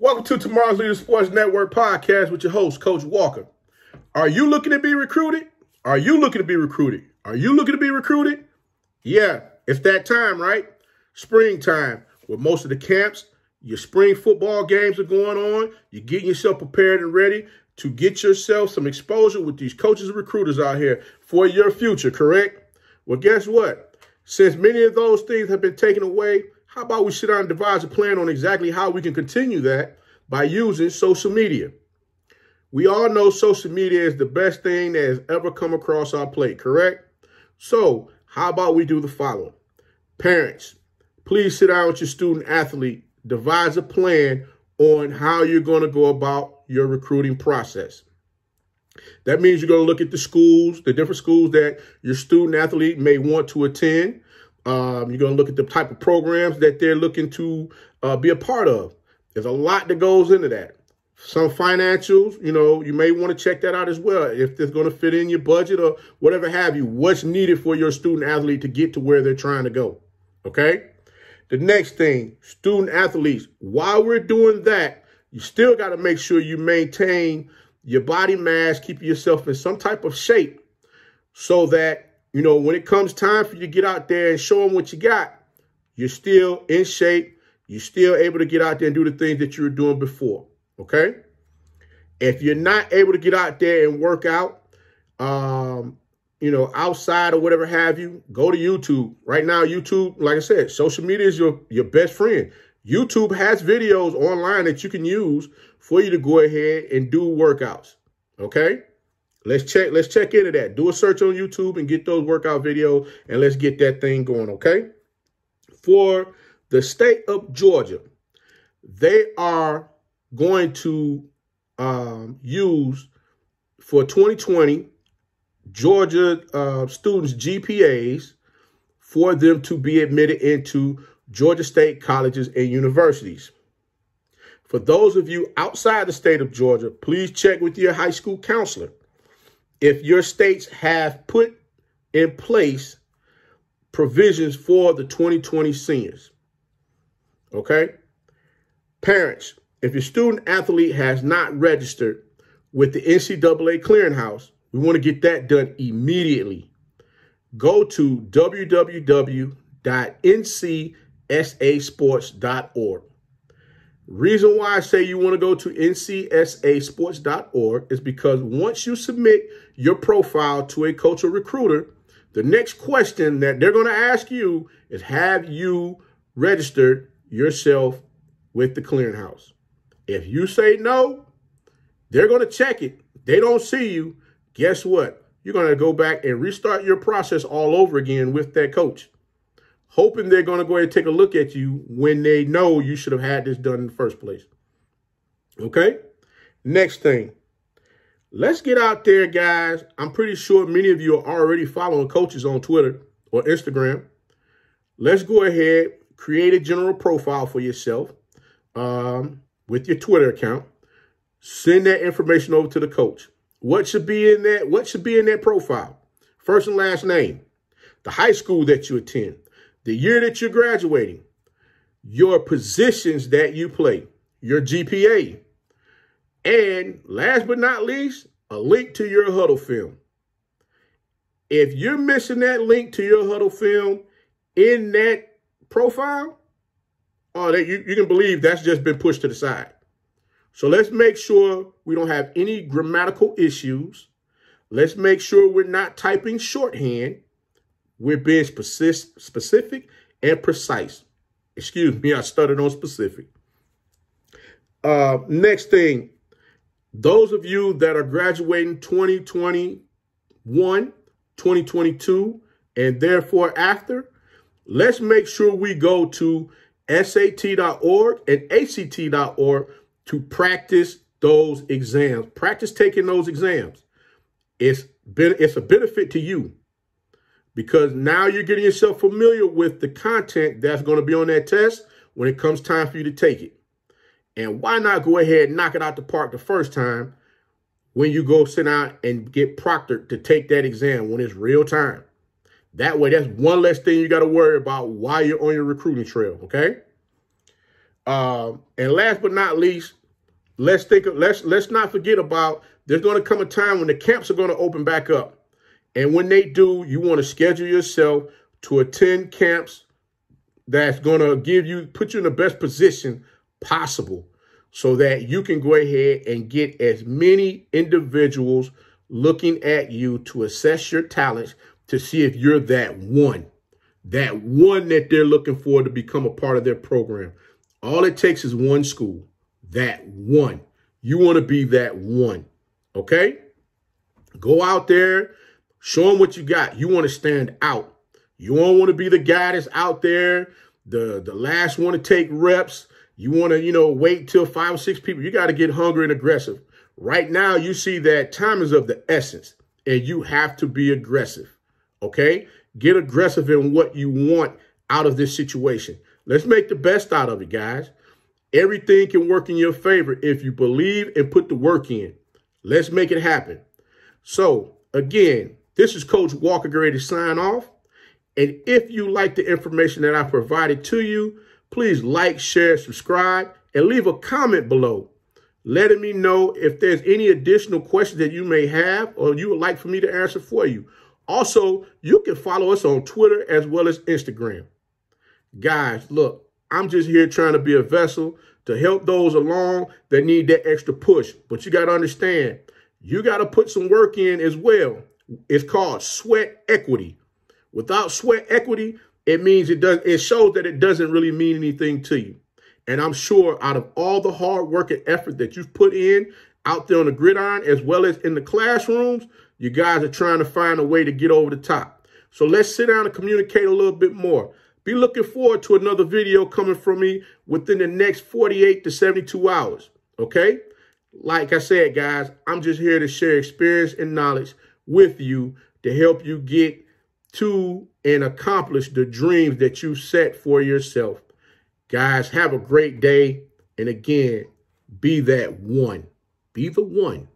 Welcome to tomorrow's Leader Sports Network podcast with your host, Coach Walker. Are you looking to be recruited? Are you looking to be recruited? Are you looking to be recruited? Yeah, it's that time, right? Springtime, where most of the camps, your spring football games are going on. You're getting yourself prepared and ready to get yourself some exposure with these coaches and recruiters out here for your future, correct? Well, guess what? Since many of those things have been taken away, how about we sit down and devise a plan on exactly how we can continue that by using social media? We all know social media is the best thing that has ever come across our plate, correct? So how about we do the following? Parents, please sit down with your student athlete, devise a plan on how you're going to go about your recruiting process. That means you're going to look at the schools, the different schools that your student athlete may want to attend. Um, you're going to look at the type of programs that they're looking to uh, be a part of. There's a lot that goes into that. Some financials, you know, you may want to check that out as well. If it's going to fit in your budget or whatever have you, what's needed for your student athlete to get to where they're trying to go. Okay. The next thing, student athletes, while we're doing that, you still got to make sure you maintain your body mass, keep yourself in some type of shape so that you know, when it comes time for you to get out there and show them what you got, you're still in shape. You're still able to get out there and do the things that you were doing before. Okay. If you're not able to get out there and work out, um, you know, outside or whatever have you, go to YouTube. Right now, YouTube, like I said, social media is your, your best friend. YouTube has videos online that you can use for you to go ahead and do workouts. Okay. Let's check, let's check into that. Do a search on YouTube and get those workout videos and let's get that thing going, okay? For the state of Georgia, they are going to um, use for 2020 Georgia uh, students' GPAs for them to be admitted into Georgia State colleges and universities. For those of you outside the state of Georgia, please check with your high school counselor if your states have put in place provisions for the 2020 seniors. Okay? Parents, if your student athlete has not registered with the NCAA clearinghouse, we want to get that done immediately. Go to www.ncsasports.org. Reason why I say you want to go to ncsasports.org is because once you submit your profile to a coach or recruiter, the next question that they're going to ask you is have you registered yourself with the clearinghouse? If you say no, they're going to check it. They don't see you. Guess what? You're going to go back and restart your process all over again with that coach hoping they're going to go ahead and take a look at you when they know you should have had this done in the first place. Okay? Next thing. Let's get out there, guys. I'm pretty sure many of you are already following coaches on Twitter or Instagram. Let's go ahead, create a general profile for yourself um, with your Twitter account. Send that information over to the coach. What should be in that? What should be in that profile? First and last name, the high school that you attend, the year that you're graduating, your positions that you play, your GPA, and last but not least, a link to your huddle film. If you're missing that link to your huddle film in that profile, oh, that you, you can believe that's just been pushed to the side. So let's make sure we don't have any grammatical issues. Let's make sure we're not typing shorthand. We're being specific and precise. Excuse me, I stuttered on specific. Uh, next thing, those of you that are graduating 2021, 2022, and therefore after, let's make sure we go to SAT.org and ACT.org to practice those exams. Practice taking those exams. It's, been, it's a benefit to you because now you're getting yourself familiar with the content that's going to be on that test when it comes time for you to take it. And why not go ahead and knock it out the park the first time when you go sit out and get proctored to take that exam when it's real time? That way, that's one less thing you got to worry about while you're on your recruiting trail, okay? Um, and last but not least, let's think of, let's let's not forget about there's going to come a time when the camps are going to open back up. And when they do, you want to schedule yourself to attend camps that's going to give you, put you in the best position possible so that you can go ahead and get as many individuals looking at you to assess your talents to see if you're that one, that one that they're looking for to become a part of their program. All it takes is one school, that one. You want to be that one, okay? Go out there Show them what you got. You want to stand out. You don't want to be the guy that's out there, the, the last one to take reps. You want to, you know, wait till five or six people. You got to get hungry and aggressive. Right now, you see that time is of the essence, and you have to be aggressive, okay? Get aggressive in what you want out of this situation. Let's make the best out of it, guys. Everything can work in your favor if you believe and put the work in. Let's make it happen. So, again, this is Coach Walker Grady sign off. And if you like the information that I provided to you, please like, share, subscribe, and leave a comment below letting me know if there's any additional questions that you may have or you would like for me to answer for you. Also, you can follow us on Twitter as well as Instagram. Guys, look, I'm just here trying to be a vessel to help those along that need that extra push. But you got to understand, you got to put some work in as well. It's called sweat equity. Without sweat equity, it means it does it shows that it doesn't really mean anything to you. And I'm sure out of all the hard work and effort that you've put in out there on the gridiron as well as in the classrooms, you guys are trying to find a way to get over the top. So let's sit down and communicate a little bit more. Be looking forward to another video coming from me within the next 48 to 72 hours. Okay? Like I said, guys, I'm just here to share experience and knowledge with you to help you get to and accomplish the dreams that you set for yourself. Guys, have a great day. And again, be that one. Be the one.